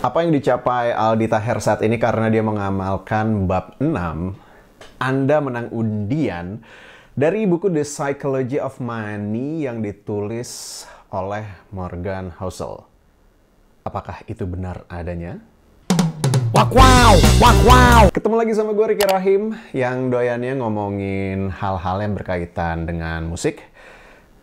Apa yang dicapai Aldi Taher saat ini karena dia mengamalkan bab 6, Anda menang undian dari buku The Psychology of Money yang ditulis oleh Morgan Housel. Apakah itu benar adanya? Wak wow, wak wow. Ketemu lagi sama gue Riki Rahim yang doyannya ngomongin hal-hal yang berkaitan dengan musik,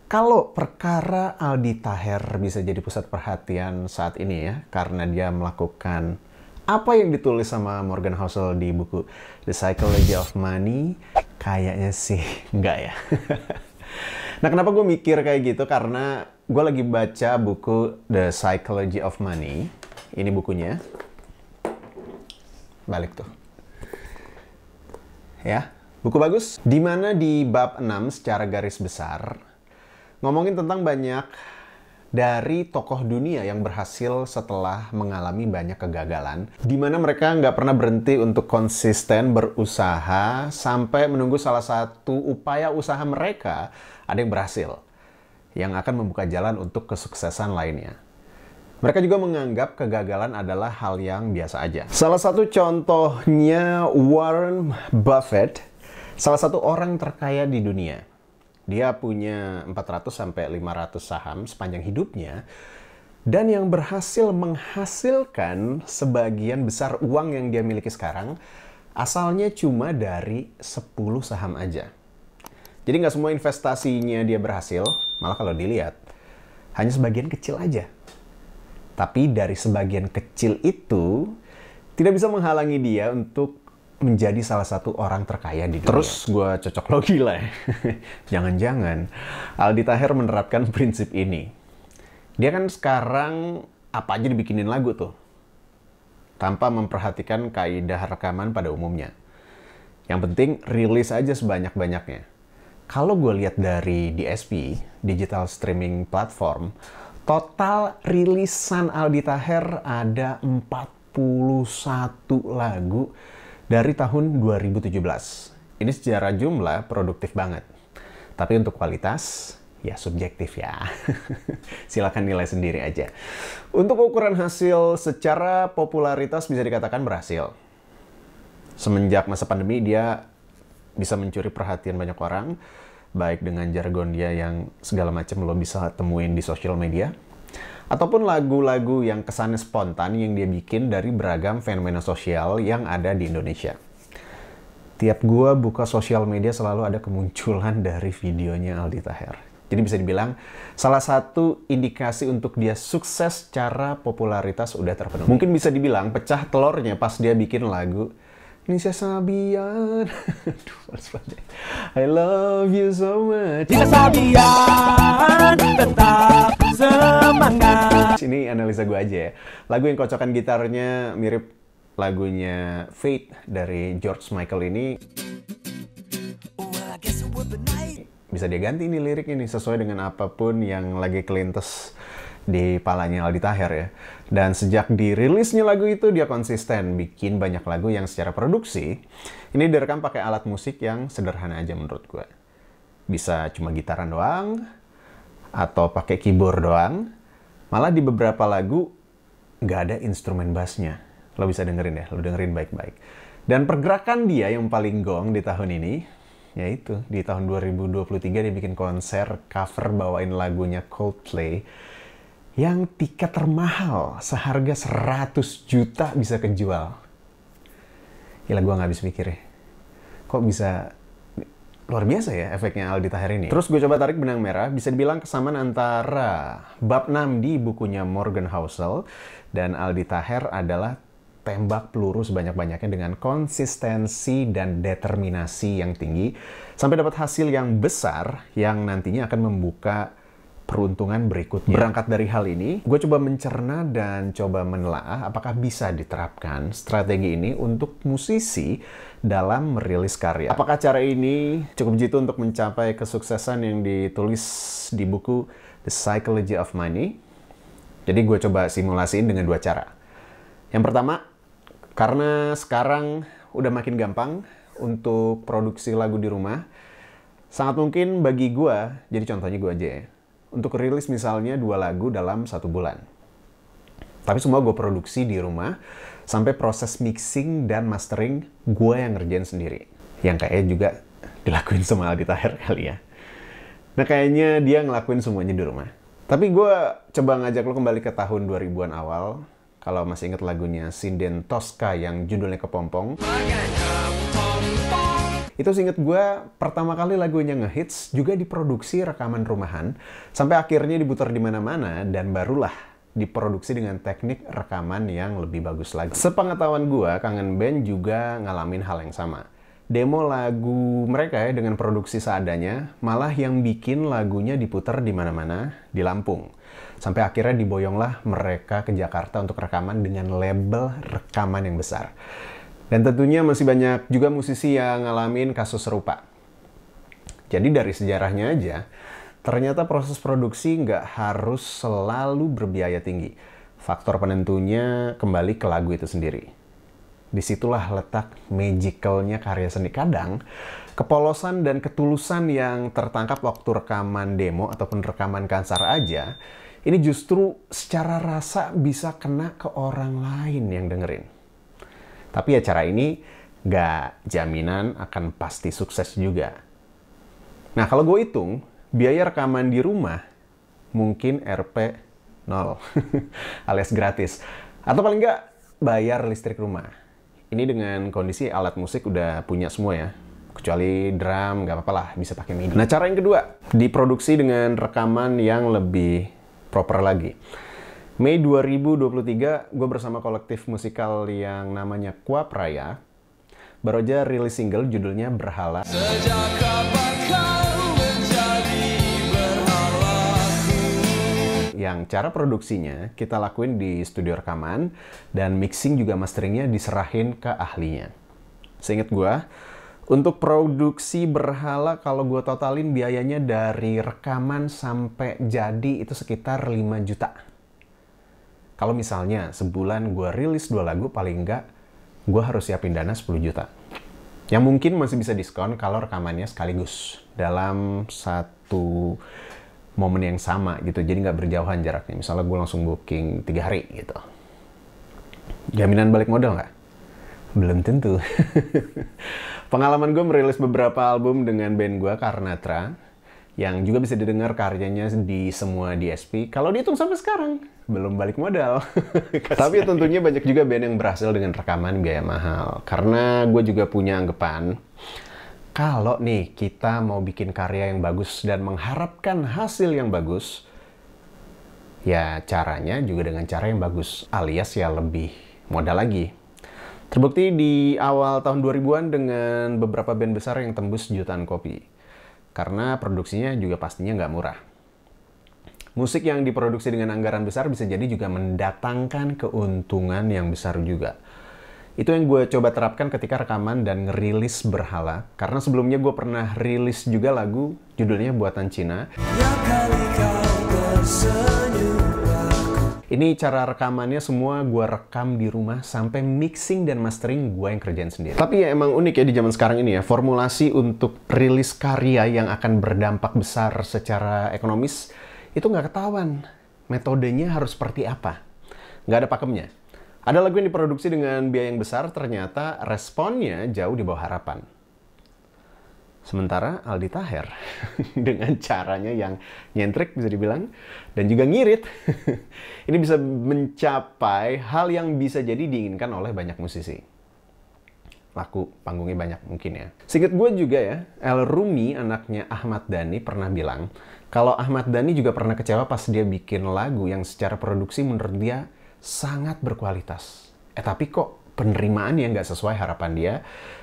kalau perkara Aldi Taher bisa jadi pusat perhatian saat ini ya, karena dia melakukan apa yang ditulis sama Morgan Housel di buku The Psychology of Money, kayaknya sih enggak ya. nah kenapa gue mikir kayak gitu? Karena gue lagi baca buku The Psychology of Money. Ini bukunya. Balik tuh. Ya, buku bagus. Dimana di bab 6 secara garis besar, ngomongin tentang banyak dari tokoh dunia yang berhasil setelah mengalami banyak kegagalan, di mana mereka nggak pernah berhenti untuk konsisten berusaha sampai menunggu salah satu upaya usaha mereka ada yang berhasil, yang akan membuka jalan untuk kesuksesan lainnya. Mereka juga menganggap kegagalan adalah hal yang biasa aja. Salah satu contohnya Warren Buffett, salah satu orang terkaya di dunia dia punya 400 sampai 500 saham sepanjang hidupnya dan yang berhasil menghasilkan sebagian besar uang yang dia miliki sekarang asalnya cuma dari 10 saham aja. Jadi nggak semua investasinya dia berhasil, malah kalau dilihat hanya sebagian kecil aja. Tapi dari sebagian kecil itu tidak bisa menghalangi dia untuk menjadi salah satu orang terkaya di dunia. Terus gue cocok lo gila. Ya. Jangan-jangan Aldi Taher menerapkan prinsip ini. Dia kan sekarang apa aja dibikinin lagu tuh. Tanpa memperhatikan kaidah rekaman pada umumnya. Yang penting rilis aja sebanyak-banyaknya. Kalau gue lihat dari DSP, Digital Streaming Platform, total rilisan Aldi Taher ada 41 lagu dari tahun 2017. Ini sejarah jumlah produktif banget. Tapi untuk kualitas, ya subjektif ya. Silahkan nilai sendiri aja. Untuk ukuran hasil secara popularitas bisa dikatakan berhasil. Semenjak masa pandemi dia bisa mencuri perhatian banyak orang, baik dengan jargon dia yang segala macam lo bisa temuin di sosial media, ataupun lagu-lagu yang kesannya spontan yang dia bikin dari beragam fenomena sosial yang ada di Indonesia. Tiap gua buka sosial media selalu ada kemunculan dari videonya Aldi Taher. Jadi bisa dibilang salah satu indikasi untuk dia sukses cara popularitas udah terpenuhi. Mungkin bisa dibilang pecah telurnya pas dia bikin lagu Nisa Sabian. Ya. I love you so much. Nisa Sabian tetap semangat. Ini analisa gue aja ya. Lagu yang kocokan gitarnya mirip lagunya Fate dari George Michael ini. Bisa dia ganti nih lirik ini sesuai dengan apapun yang lagi kelintes di palanya Aldi Taher ya. Dan sejak dirilisnya lagu itu dia konsisten bikin banyak lagu yang secara produksi ini direkam pakai alat musik yang sederhana aja menurut gue. Bisa cuma gitaran doang, atau pakai keyboard doang. Malah di beberapa lagu nggak ada instrumen bassnya. Lo bisa dengerin ya, lo dengerin baik-baik. Dan pergerakan dia yang paling gong di tahun ini, yaitu di tahun 2023 dia bikin konser cover bawain lagunya Coldplay yang tiket termahal seharga 100 juta bisa kejual. Gila gue nggak habis mikir ya. Kok bisa luar biasa ya efeknya Aldi Tahir ini. Terus gue coba tarik benang merah, bisa dibilang kesamaan antara bab 6 di bukunya Morgan Housel dan Aldi Tahir adalah tembak peluru sebanyak-banyaknya dengan konsistensi dan determinasi yang tinggi sampai dapat hasil yang besar yang nantinya akan membuka peruntungan berikutnya. Ya. Berangkat dari hal ini, gue coba mencerna dan coba menelaah apakah bisa diterapkan strategi ini untuk musisi dalam merilis karya. Apakah cara ini cukup jitu untuk mencapai kesuksesan yang ditulis di buku The Psychology of Money? Jadi gue coba simulasiin dengan dua cara. Yang pertama, karena sekarang udah makin gampang untuk produksi lagu di rumah, sangat mungkin bagi gue, jadi contohnya gue aja ya, untuk rilis misalnya dua lagu dalam satu bulan. Tapi semua gue produksi di rumah, sampai proses mixing dan mastering gue yang ngerjain sendiri. Yang kayaknya juga dilakuin sama Aldi Tahir kali ya. Nah kayaknya dia ngelakuin semuanya di rumah. Tapi gue coba ngajak lo kembali ke tahun 2000-an awal. Kalau masih inget lagunya Sinden Tosca yang judulnya Kepompong. Makanya. Itu seinget gue pertama kali lagunya ngehits juga diproduksi rekaman rumahan sampai akhirnya diputar di mana-mana dan barulah diproduksi dengan teknik rekaman yang lebih bagus lagi. Sepengetahuan gue, Kangen Band juga ngalamin hal yang sama. Demo lagu mereka ya dengan produksi seadanya, malah yang bikin lagunya diputar di mana-mana di Lampung. Sampai akhirnya diboyonglah mereka ke Jakarta untuk rekaman dengan label rekaman yang besar. Dan tentunya masih banyak juga musisi yang ngalamin kasus serupa. Jadi dari sejarahnya aja, ternyata proses produksi nggak harus selalu berbiaya tinggi. Faktor penentunya kembali ke lagu itu sendiri. Disitulah letak magicalnya karya seni. Kadang, kepolosan dan ketulusan yang tertangkap waktu rekaman demo ataupun rekaman kansar aja, ini justru secara rasa bisa kena ke orang lain yang dengerin tapi ya cara ini nggak jaminan akan pasti sukses juga. Nah kalau gue hitung, biaya rekaman di rumah mungkin RP 0 alias gratis. Atau paling nggak bayar listrik rumah. Ini dengan kondisi alat musik udah punya semua ya. Kecuali drum, nggak apa-apa lah, bisa pakai MIDI. Nah, cara yang kedua, diproduksi dengan rekaman yang lebih proper lagi. Mei 2023, gue bersama kolektif musikal yang namanya Kua Praya, baru aja rilis single judulnya Berhala. Sejak Yang cara produksinya kita lakuin di studio rekaman, dan mixing juga masteringnya diserahin ke ahlinya. Seingat gue, untuk produksi berhala kalau gue totalin biayanya dari rekaman sampai jadi itu sekitar 5 juta kalau misalnya sebulan gue rilis dua lagu, paling nggak gue harus siapin dana 10 juta. Yang mungkin masih bisa diskon kalau rekamannya sekaligus dalam satu momen yang sama gitu. Jadi nggak berjauhan jaraknya. Misalnya gue langsung booking tiga hari gitu. Jaminan balik modal nggak? Belum tentu. Pengalaman gue merilis beberapa album dengan band gue, Karnatra yang juga bisa didengar karyanya di semua DSP. Kalau dihitung sampai sekarang, belum balik modal. Tapi tentunya banyak juga band yang berhasil dengan rekaman biaya mahal. Karena gue juga punya anggapan, kalau nih kita mau bikin karya yang bagus dan mengharapkan hasil yang bagus, ya caranya juga dengan cara yang bagus, alias ya lebih modal lagi. Terbukti di awal tahun 2000-an dengan beberapa band besar yang tembus jutaan kopi karena produksinya juga pastinya nggak murah. Musik yang diproduksi dengan anggaran besar bisa jadi juga mendatangkan keuntungan yang besar juga. Itu yang gue coba terapkan ketika rekaman dan ngerilis Berhala, karena sebelumnya gue pernah rilis juga lagu judulnya Buatan Cina. Ya kali kau tersenyum. Ini cara rekamannya semua gue rekam di rumah sampai mixing dan mastering gue yang kerjain sendiri. Tapi ya emang unik ya di zaman sekarang ini ya, formulasi untuk rilis karya yang akan berdampak besar secara ekonomis itu nggak ketahuan. Metodenya harus seperti apa? Nggak ada pakemnya. Ada lagu yang diproduksi dengan biaya yang besar, ternyata responnya jauh di bawah harapan. Sementara Aldi Taher dengan caranya yang nyentrik bisa dibilang dan juga ngirit. Ini bisa mencapai hal yang bisa jadi diinginkan oleh banyak musisi. Laku panggungnya banyak mungkin ya. Singkat gue juga ya, El Rumi anaknya Ahmad Dhani pernah bilang kalau Ahmad Dhani juga pernah kecewa pas dia bikin lagu yang secara produksi menurut dia sangat berkualitas. Eh tapi kok penerimaan yang nggak sesuai harapan dia.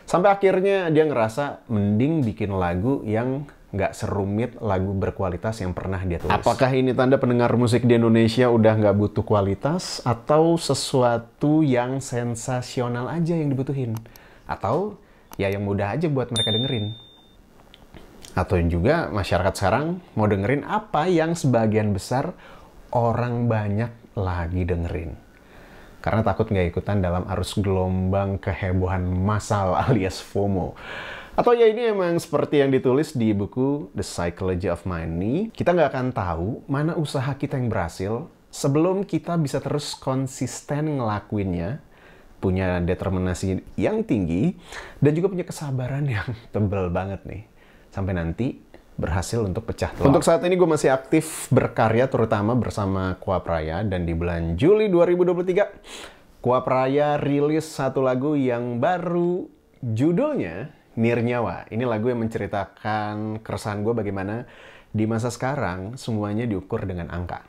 Sampai akhirnya dia ngerasa mending bikin lagu yang nggak serumit lagu berkualitas yang pernah dia tulis. Apakah ini tanda pendengar musik di Indonesia udah nggak butuh kualitas atau sesuatu yang sensasional aja yang dibutuhin? Atau ya yang mudah aja buat mereka dengerin? Atau juga masyarakat sekarang mau dengerin apa yang sebagian besar orang banyak lagi dengerin karena takut nggak ikutan dalam arus gelombang kehebohan massal alias FOMO. Atau ya ini emang seperti yang ditulis di buku The Psychology of Money, kita nggak akan tahu mana usaha kita yang berhasil sebelum kita bisa terus konsisten ngelakuinnya, punya determinasi yang tinggi, dan juga punya kesabaran yang tebel banget nih. Sampai nanti berhasil untuk pecah telur. Untuk saat ini gue masih aktif berkarya terutama bersama Kuap Raya dan di bulan Juli 2023 Kuap Raya rilis satu lagu yang baru judulnya Nirnyawa. Ini lagu yang menceritakan keresahan gue bagaimana di masa sekarang semuanya diukur dengan angka.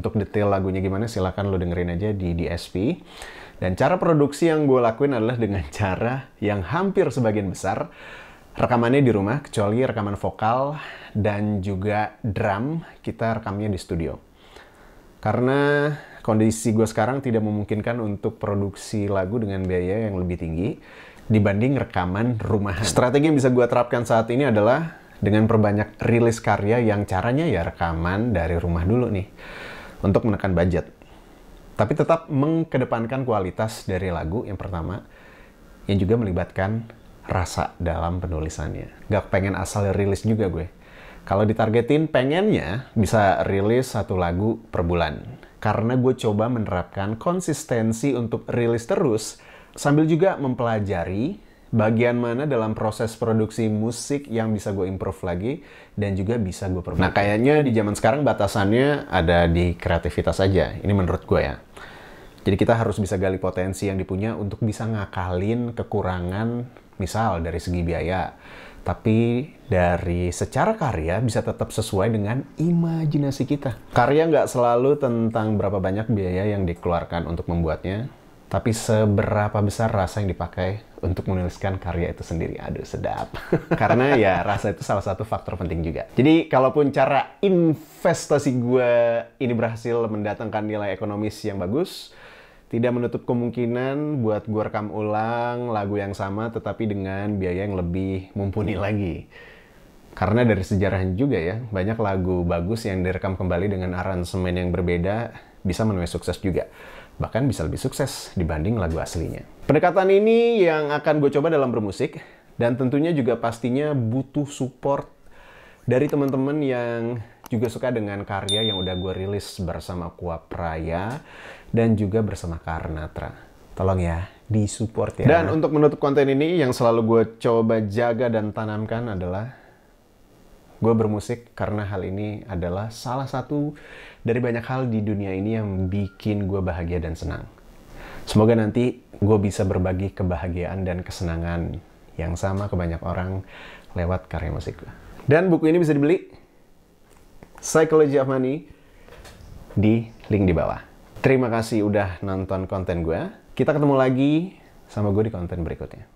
Untuk detail lagunya gimana silahkan lo dengerin aja di DSP. Dan cara produksi yang gue lakuin adalah dengan cara yang hampir sebagian besar rekamannya di rumah, kecuali rekaman vokal dan juga drum, kita rekamnya di studio. Karena kondisi gue sekarang tidak memungkinkan untuk produksi lagu dengan biaya yang lebih tinggi dibanding rekaman rumah. Strategi yang bisa gue terapkan saat ini adalah dengan perbanyak rilis karya yang caranya ya rekaman dari rumah dulu nih untuk menekan budget. Tapi tetap mengkedepankan kualitas dari lagu yang pertama, yang juga melibatkan rasa dalam penulisannya. Gak pengen asal rilis juga gue. Kalau ditargetin pengennya bisa rilis satu lagu per bulan. Karena gue coba menerapkan konsistensi untuk rilis terus sambil juga mempelajari bagian mana dalam proses produksi musik yang bisa gue improve lagi dan juga bisa gue perbaiki. Nah kayaknya di zaman sekarang batasannya ada di kreativitas aja. Ini menurut gue ya. Jadi kita harus bisa gali potensi yang dipunya untuk bisa ngakalin kekurangan misal dari segi biaya. Tapi dari secara karya bisa tetap sesuai dengan imajinasi kita. Karya nggak selalu tentang berapa banyak biaya yang dikeluarkan untuk membuatnya, tapi seberapa besar rasa yang dipakai untuk menuliskan karya itu sendiri. Aduh, sedap. Karena ya rasa itu salah satu faktor penting juga. Jadi, kalaupun cara investasi gue ini berhasil mendatangkan nilai ekonomis yang bagus, tidak menutup kemungkinan buat gue rekam ulang lagu yang sama tetapi dengan biaya yang lebih mumpuni lagi. Karena dari sejarah juga ya, banyak lagu bagus yang direkam kembali dengan aransemen yang berbeda bisa menuai sukses juga bahkan bisa lebih sukses dibanding lagu aslinya. Pendekatan ini yang akan gue coba dalam bermusik, dan tentunya juga pastinya butuh support dari teman-teman yang juga suka dengan karya yang udah gue rilis bersama Kuap Raya dan juga bersama Karnatra. Tolong ya, di support ya. Dan untuk menutup konten ini, yang selalu gue coba jaga dan tanamkan adalah Gue bermusik karena hal ini adalah salah satu dari banyak hal di dunia ini yang bikin gue bahagia dan senang. Semoga nanti gue bisa berbagi kebahagiaan dan kesenangan yang sama ke banyak orang lewat karya musik gue. Dan buku ini bisa dibeli Psychology of Money di link di bawah. Terima kasih udah nonton konten gue. Kita ketemu lagi sama gue di konten berikutnya.